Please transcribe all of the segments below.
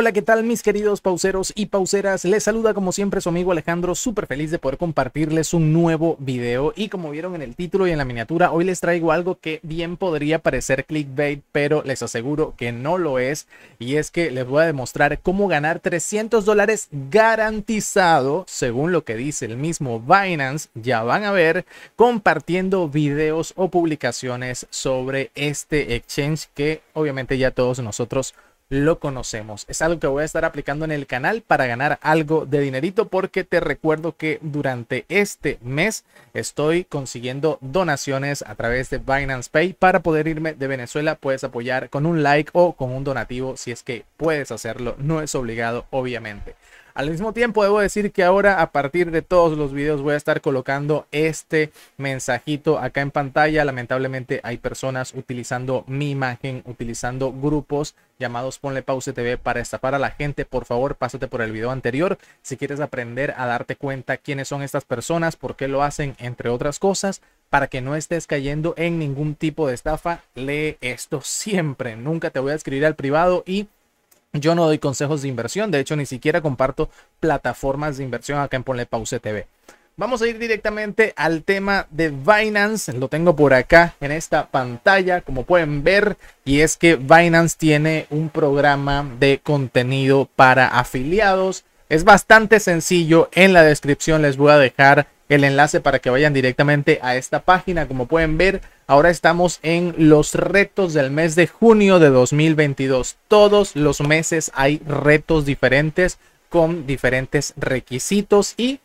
Hola, ¿qué tal mis queridos pauseros y pauseras? Les saluda como siempre su amigo Alejandro, súper feliz de poder compartirles un nuevo video y como vieron en el título y en la miniatura, hoy les traigo algo que bien podría parecer clickbait, pero les aseguro que no lo es y es que les voy a demostrar cómo ganar 300 dólares garantizado, según lo que dice el mismo Binance, ya van a ver, compartiendo videos o publicaciones sobre este exchange que obviamente ya todos nosotros lo conocemos. Es algo que voy a estar aplicando en el canal para ganar algo de dinerito porque te recuerdo que durante este mes estoy consiguiendo donaciones a través de Binance Pay para poder irme de Venezuela. Puedes apoyar con un like o con un donativo si es que puedes hacerlo. No es obligado, obviamente. Al mismo tiempo, debo decir que ahora a partir de todos los videos voy a estar colocando este mensajito acá en pantalla. Lamentablemente hay personas utilizando mi imagen, utilizando grupos llamados Ponle Pause TV para estafar a la gente. Por favor, pásate por el video anterior si quieres aprender a darte cuenta quiénes son estas personas, por qué lo hacen, entre otras cosas para que no estés cayendo en ningún tipo de estafa, lee esto siempre. Nunca te voy a escribir al privado y yo no doy consejos de inversión, de hecho ni siquiera comparto plataformas de inversión acá en Ponle TV. Vamos a ir directamente al tema de Binance. Lo tengo por acá en esta pantalla, como pueden ver. Y es que Binance tiene un programa de contenido para afiliados. Es bastante sencillo. En la descripción les voy a dejar el enlace para que vayan directamente a esta página. Como pueden ver, Ahora estamos en los retos del mes de junio de 2022. Todos los meses hay retos diferentes con diferentes requisitos y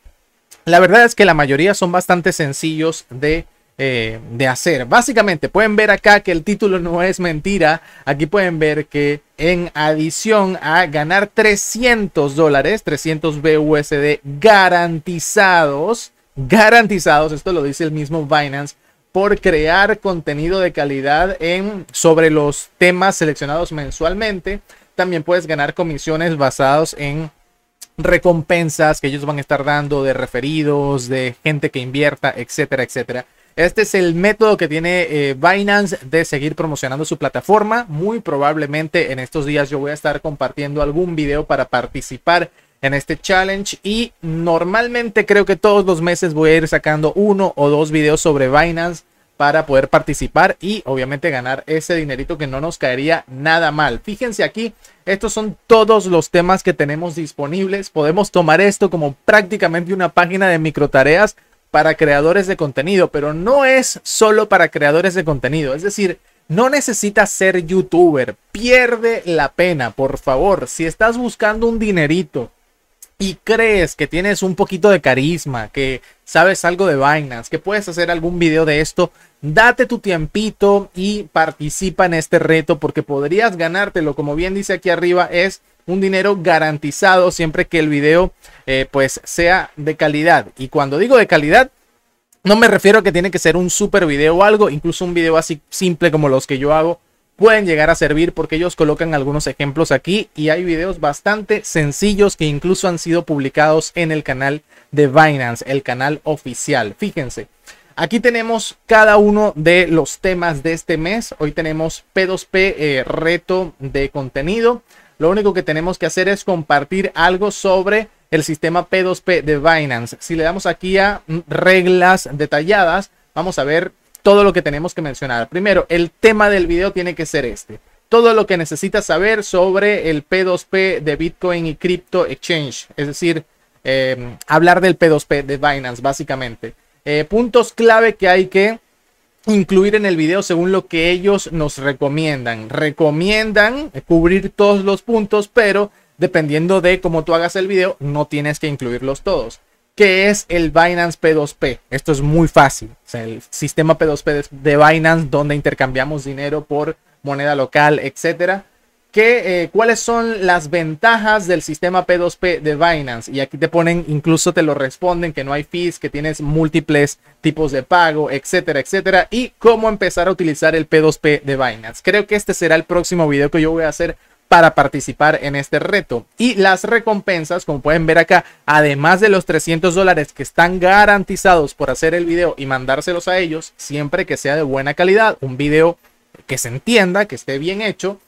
la verdad es que la mayoría son bastante sencillos de, eh, hacer. Básicamente, pueden ver acá que el título no es mentira. Aquí pueden ver que en adición a ganar 300 dólares, 300 BUSD garantizados, garantizados, esto lo dice el mismo Binance, por crear contenido de calidad en, sobre los temas seleccionados mensualmente. También puedes ganar comisiones basadas en recompensas que ellos van a estar dando de referidos, de gente que invierta, etcétera, etcétera. Este es el método que tiene eh, Binance de seguir promocionando su plataforma. Muy probablemente en estos días yo voy a estar compartiendo algún video para participar en este challenge. Y normalmente creo que todos los meses voy a ir sacando uno o dos videos sobre Binance para poder participar y obviamente ganar ese dinerito que no nos caería nada mal. Fíjense aquí, estos son todos los temas que tenemos disponibles. Podemos tomar esto como prácticamente una página de micro tareas para creadores de contenido, pero no es solo para creadores de contenido. Es decir, no necesitas ser youtuber, pierde la pena, por favor. Si estás buscando un dinerito y crees que tienes un poquito de carisma, que sabes algo de Binance, que puedes hacer algún video de esto, date tu tiempito y participa en este reto porque podrías ganártelo. Como bien dice aquí arriba, es un dinero garantizado siempre que el video eh, pues sea de calidad. Y cuando digo de calidad, no me refiero a que tiene que ser un super video o algo, incluso un video así simple como los que yo hago pueden llegar a servir porque ellos colocan algunos ejemplos aquí y hay videos bastante sencillos que incluso han sido publicados en el canal de Binance, el canal oficial. Fíjense. Aquí tenemos cada uno de los temas de este mes. Hoy tenemos P2P eh, reto de contenido. Lo único que tenemos que hacer es compartir algo sobre el sistema P2P de Binance. Si le damos aquí a mm, reglas detalladas, vamos a ver todo lo que tenemos que mencionar. Primero, el tema del video tiene que ser este. Todo lo que necesitas saber sobre el P2P de Bitcoin y Crypto Exchange. Es decir, em, hablar del P2P de Binance, básicamente. Eh, puntos clave que hay que incluir en el video según lo que ellos nos recomiendan. Recomiendan cubrir todos los puntos, pero dependiendo de cómo tú hagas el video, no tienes que incluirlos todos. ¿Qué es el Binance P2P? Esto es muy fácil. el sistema P2P de Binance donde intercambiamos dinero por moneda local, etcétera. Eh, ¿Cuáles son las ventajas del sistema P2P de Binance? Y aquí te ponen, incluso te lo responden, que no hay fees, que tienes múltiples tipos de pago, etcétera, etcétera. Y cómo empezar a utilizar el P2P de Binance. Creo que este será el próximo video que yo voy a hacer para participar en este reto. Y las recompensas, como pueden ver acá, además de los 300 dólares que están garantizados por hacer el video y mandárselos a ellos, siempre que sea de buena calidad, un video que se entienda, que esté bien hecho,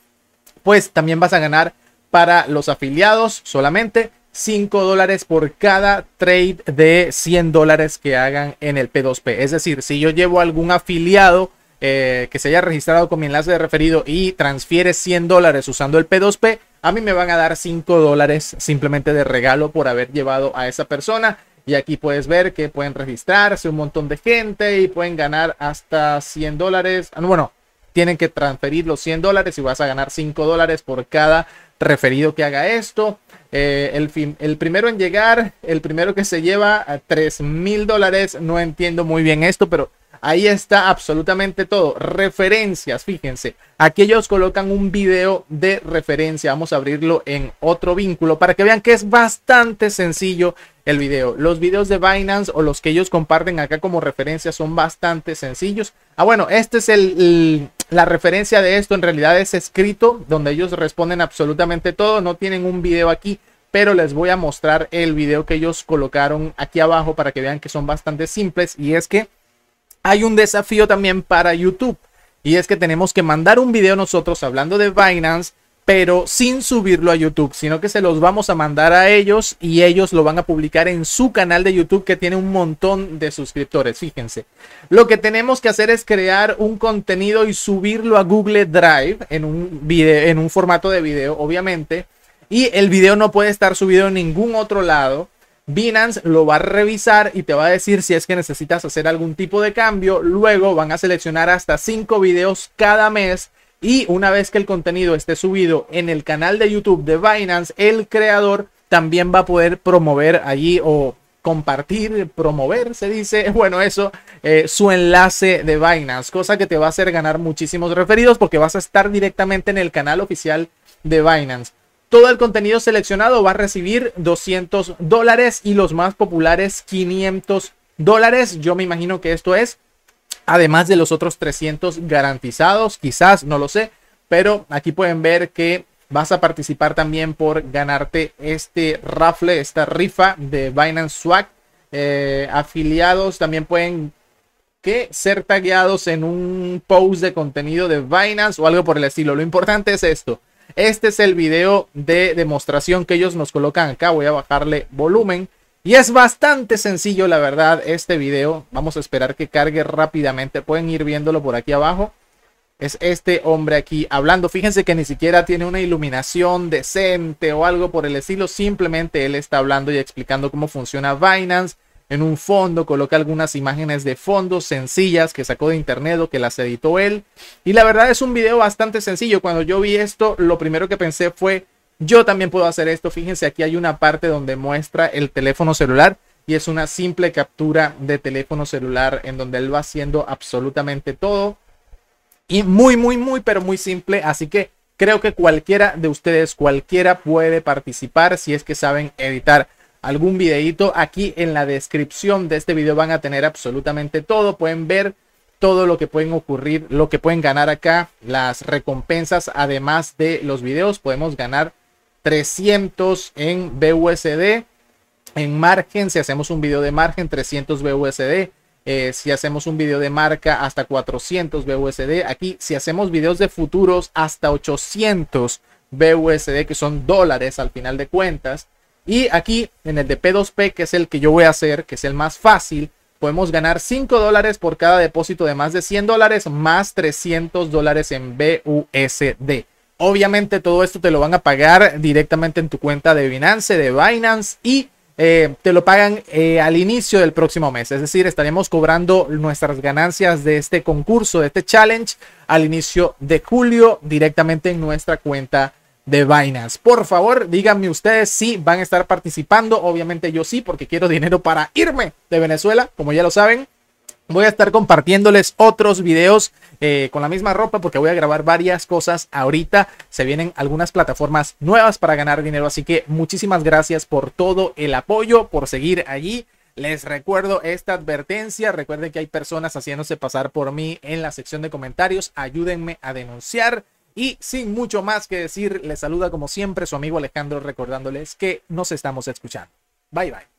pues también vas a ganar para los afiliados solamente 5 dólares por cada trade de 100 dólares que hagan en el P2P. Es decir, si yo llevo algún afiliado eh, que se haya registrado con mi enlace de referido y transfiere 100 dólares usando el P2P, a mí me van a dar 5 dólares simplemente de regalo por haber llevado a esa persona. Y aquí puedes ver que pueden registrarse un montón de gente y pueden ganar hasta 100 dólares. Ah, bueno, tienen que transferir los 100 dólares y vas a ganar 5 dólares por cada referido que haga esto. Eh, el, el, primero en llegar, el primero que se lleva a 3 mil dólares. No entiendo muy bien esto, pero Ahí está absolutamente todo. Referencias, fíjense. Aquí ellos colocan un video de referencia. Vamos a abrirlo en otro vínculo para que vean que es bastante sencillo el video. Los videos de Binance o los que ellos comparten acá como referencia son bastante sencillos. Ah, bueno, esta es el la referencia de esto en realidad es escrito, donde ellos responden absolutamente todo. No tienen un video aquí, pero les voy a mostrar el video que ellos colocaron aquí abajo para que vean que son bastante simples. Y es que hay un desafío también para YouTube. Y es que tenemos que mandar un video nosotros hablando de Binance, pero sin subirlo a YouTube, sino que se los vamos a mandar a ellos y ellos lo van a publicar en su canal de YouTube que tiene un montón de suscriptores. Fíjense, lo que tenemos que hacer es crear un contenido y subirlo a Google Drive en un, video, en un formato de video, obviamente. Y el video no puede estar subido en ningún otro lado Binance lo va a revisar y te va a decir si es que necesitas hacer algún tipo de cambio. Luego van a seleccionar hasta 5 videos cada mes. Y una vez que el contenido esté subido en el canal de YouTube de Binance, el creador también va a poder promover allí o compartir, promover, se dice, bueno, eso, eh, su enlace de Binance, cosa que te va a hacer ganar muchísimos referidos porque vas a estar directamente en el canal oficial de Binance. Todo el contenido seleccionado va a recibir 200 dólares y los más populares 500 dólares. Yo me imagino que esto es, además de los otros 300 garantizados, quizás, no lo sé, pero aquí pueden ver que vas a participar también por ganarte este raffle, esta rifa de Binance Swag. Eh, afiliados también pueden que ser tagueados en un post de contenido de Binance o algo por el estilo. Lo importante es esto. Este es el video de demostración que ellos nos colocan acá. Voy a bajarle volumen. Y es bastante sencillo, la verdad, este video. Vamos a esperar que cargue rápidamente. Pueden ir viéndolo por aquí abajo. Es este hombre aquí hablando. Fíjense que ni siquiera tiene una iluminación decente o algo por el estilo. Simplemente él está hablando y explicando cómo funciona Binance en un fondo, coloca algunas imágenes de fondo sencillas que sacó de internet o que las editó él. Y la verdad es un video bastante sencillo. Cuando yo vi esto, lo primero que pensé fue, yo también puedo hacer esto. Fíjense, aquí hay una parte donde muestra el teléfono celular y es una simple captura de teléfono celular en donde él va haciendo absolutamente todo. Y muy, muy, muy, pero muy simple. Así que creo que cualquiera de ustedes, cualquiera puede participar si es que saben editar algún videito aquí en la descripción de este video van a tener absolutamente todo, pueden ver todo lo que pueden ocurrir, lo que pueden ganar acá, las recompensas además de los videos, podemos ganar 300 en BUSD, en margen, si hacemos un video de margen, 300 BUSD, eh, si hacemos un video de marca hasta 400 BUSD. Aquí, si hacemos videos de futuros hasta 800 BUSD, que son dólares al final de cuentas. Y aquí en el de P2P, que es el que yo voy a hacer, que es el más fácil, podemos ganar 5 dólares por cada depósito de más de 100 dólares, más 300 dólares en BUSD. Obviamente todo esto te lo van a pagar directamente en tu cuenta de Binance, de Binance y eh, te lo pagan eh, al inicio del próximo mes. Es decir, estaremos cobrando nuestras ganancias de este concurso, de este challenge, al inicio de julio directamente en nuestra cuenta de vainas, Por favor, díganme ustedes si van a estar participando. Obviamente yo sí, porque quiero dinero para irme de Venezuela, como ya lo saben. Voy a estar compartiéndoles otros videos eh, con la misma ropa porque voy a grabar varias cosas ahorita. Se vienen algunas plataformas nuevas para ganar dinero. Así que muchísimas gracias por todo el apoyo, por seguir allí. Les recuerdo esta advertencia. Recuerden que hay personas haciéndose pasar por mí en la sección de comentarios. Ayúdenme a denunciar. Y sin mucho más que decir, les saluda como siempre su amigo Alejandro recordándoles que nos estamos escuchando. Bye bye.